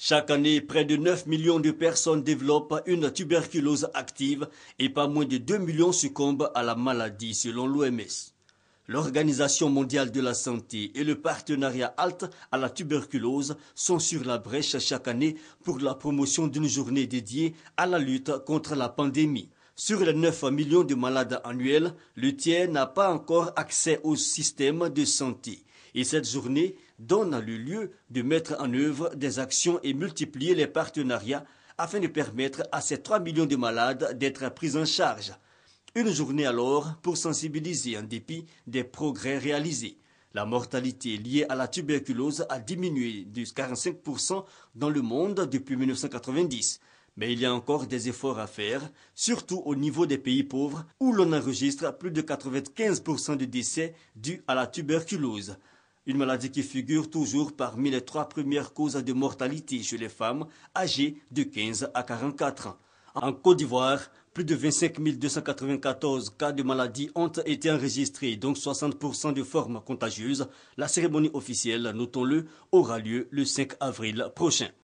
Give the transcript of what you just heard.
Chaque année, près de 9 millions de personnes développent une tuberculose active et pas moins de 2 millions succombent à la maladie selon l'OMS. L'Organisation mondiale de la santé et le partenariat ALT à la tuberculose sont sur la brèche chaque année pour la promotion d'une journée dédiée à la lutte contre la pandémie. Sur les 9 millions de malades annuels, le tiers n'a pas encore accès au système de santé et cette journée donne le lieu de mettre en œuvre des actions et multiplier les partenariats afin de permettre à ces 3 millions de malades d'être pris en charge. Une journée alors pour sensibiliser en dépit des progrès réalisés. La mortalité liée à la tuberculose a diminué de 45% dans le monde depuis 1990. Mais il y a encore des efforts à faire, surtout au niveau des pays pauvres où l'on enregistre plus de 95% de décès dus à la tuberculose. Une maladie qui figure toujours parmi les trois premières causes de mortalité chez les femmes âgées de 15 à 44 ans. En Côte d'Ivoire, plus de 25 294 cas de maladie ont été enregistrés, donc 60% de formes contagieuses. La cérémonie officielle, notons-le, aura lieu le 5 avril prochain.